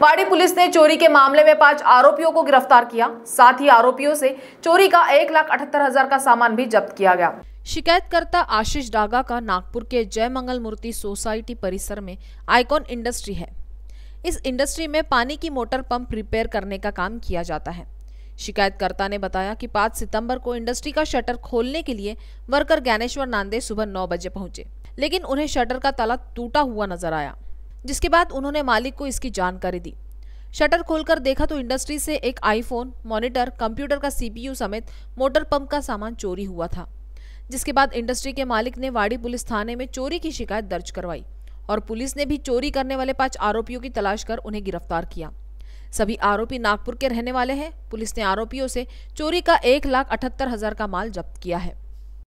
पाड़ी पुलिस ने चोरी के मामले में पांच आरोपियों को गिरफ्तार किया साथ ही आरोपियों से चोरी का एक लाख अठहत्तर हजार का सामान भी जब्त किया गया शिकायतकर्ता आशीष डागा का नागपुर के जय मंगल मूर्ति सोसाइटी परिसर में आइकॉन इंडस्ट्री है इस इंडस्ट्री में पानी की मोटर पंप रिपेयर करने का काम किया जाता है शिकायतकर्ता ने बताया कि 5 सितंबर को इंडस्ट्री का शटर खोलने के लिए वर्कर ज्ञानेश्वर नांदे सुबह 9 बजे पहुंचे लेकिन उन्हें शटर का ताला टूटा हुआ नजर आया जिसके बाद उन्होंने मालिक को इसकी जानकारी दी शटर खोलकर देखा तो इंडस्ट्री से एक आईफोन मॉनिटर कंप्यूटर का सीपीयू समेत मोटर पंप का सामान चोरी हुआ था जिसके बाद इंडस्ट्री के मालिक ने वाड़ी पुलिस थाने में चोरी की शिकायत दर्ज करवाई और पुलिस ने भी चोरी करने वाले पांच आरोपियों की तलाश कर उन्हें गिरफ्तार किया सभी आरोपी नागपुर के रहने वाले हैं पुलिस ने आरोपियों से चोरी का एक लाख अठहत्तर हजार का माल जब्त किया है